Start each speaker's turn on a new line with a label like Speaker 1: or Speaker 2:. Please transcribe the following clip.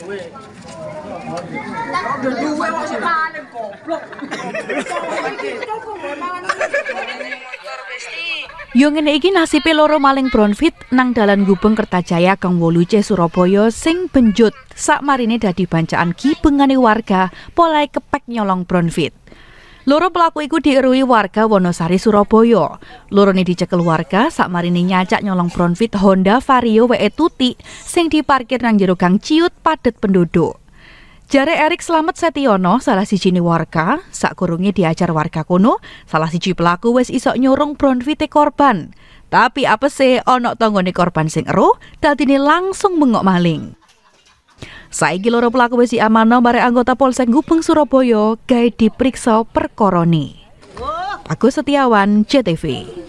Speaker 1: duwe. ingin duwe maling
Speaker 2: iki loro maling Bronfit nang dalan Gubeng Kertajaya Kang Woluce Surabaya sing benjut sak marine dadi bancaan ki warga polai kepek nyolong Bronfit. Loro pelaku iku dierui warga Wonosari Surabaya. Loro ini dicekel warga saat marini nyacak nyolong Bronfit Honda Vario WE Tuti sing diparkir nang jero gang Ciut padet penduduk. Jare Erik Slamet Setiono, salah siji warga, sak kurungnya diajar warga kuno salah siji pelaku wes isok nyorong bronfite korban. Tapi apa sih onok tonggone korban sing dan ini langsung mengok maling. Saiki loro pelaku wis diamano bare anggota Polsek Gubeng Surabaya gawe diperiksa perkoroni. Agus Setiawan, CTV.